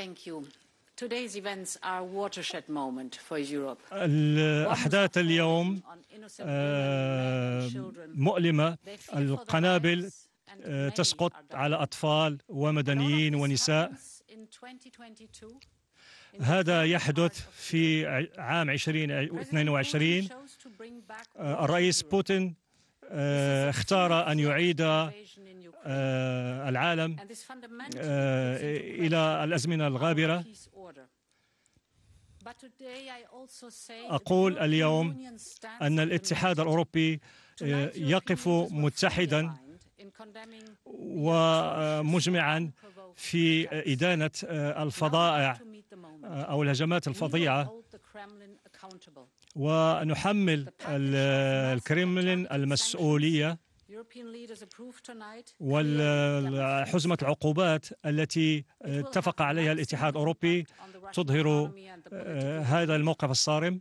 Thank you. Today's events are a watershed moment for Europe. الأحداث اليوم آه، مؤلمة القنابل آه، تسقط على أطفال ومدنيين ونساء هذا يحدث في عام 2022 آه، الرئيس بوتين اختار أن يعيد آه، العالم آه، إلى الأزمنة الغابرة أقول اليوم أن الاتحاد الأوروبي آه، يقف متحدا ومجمعا في إدانة الفضائع أو الهجمات الفظيعة ونحمل الكرملين المسؤولية وحزمة uh, العقوبات التي uh, اتفق عليها الاتحاد الأوروبي تظهر uh, هذا الموقف الصارم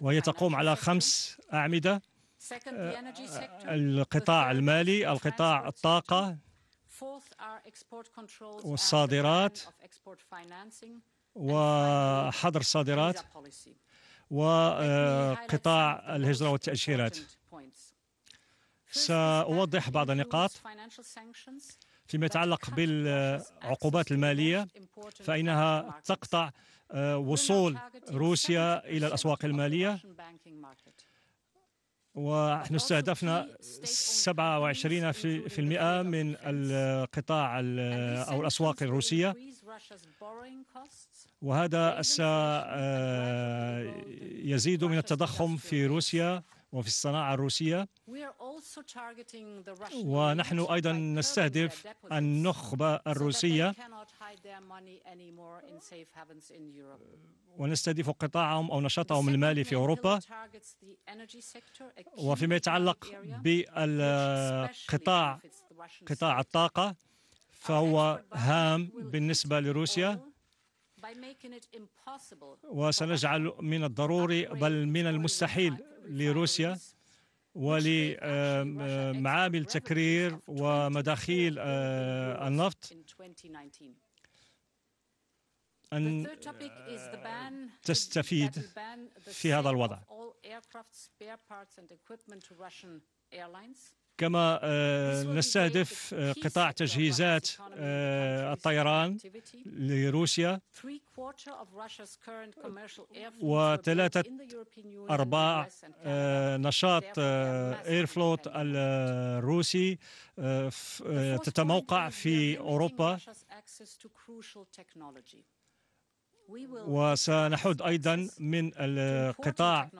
وهي تقوم على خمس أعمدة آه، القطاع المالي القطاع الطاقة والصادرات وحظر الصادرات وقطاع آه، الهجرة والتأشيرات سأوضح بعض النقاط فيما يتعلق بالعقوبات المالية فإنها تقطع آه، وصول روسيا إلى الأسواق المالية ونحن استهدفنا 27% من القطاع أو الأسواق الروسية وهذا سيزيد آه، من التضخم في روسيا وفي الصناعة الروسية ونحن أيضا نستهدف النخبة الروسية ونستهدف قطاعهم أو نشاطهم المالي في أوروبا وفيما يتعلق بالقطاع قطاع الطاقة فهو هام بالنسبة لروسيا وسنجعل من الضروري بل من المستحيل لروسيا ولمعامل آه، آه، تكرير ومداخيل آه، النفط أن تستفيد في هذا الوضع كما آه، نستهدف آه، قطاع تجهيزات آه، الطيران لروسيا وثلاثة أرباع نشاط إيرفلوت الروسي تتموقع في أوروبا وسنحد أيضا من قطاع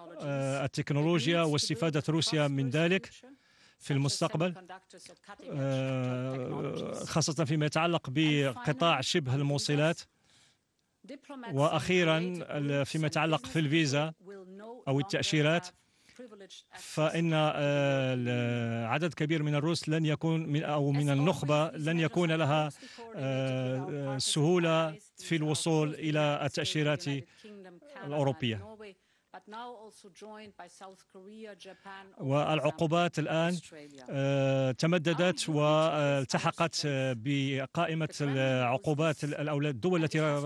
التكنولوجيا واستفادة روسيا من ذلك في المستقبل آه، خاصة فيما يتعلق بقطاع شبه الموصلات وأخيرا فيما يتعلق في الفيزا أو التأشيرات فإن آه، عدد كبير من الروس لن يكون من أو من النخبة لن يكون لها آه، سهولة في الوصول إلى التأشيرات الأوروبية والعقوبات الآن آه، تمددت والتحقت آه، آه، بقائمة العقوبات الدول التي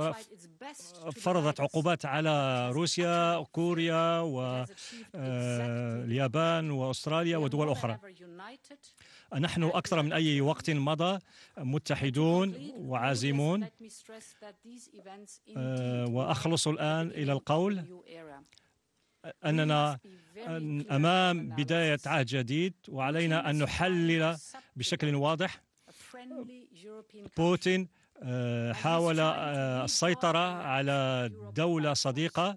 فرضت عقوبات على روسيا كوريا واليابان وأستراليا ودول أخرى نحن أكثر من أي وقت مضى متحدون وعازمون وأخلص الآن إلى القول e أننا أمام بداية عهد جديد وعلينا أن نحلل بشكل واضح بوتين آه، حاول آه، السيطرة على دولة صديقة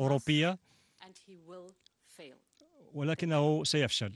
أوروبية ولكنه سيفشل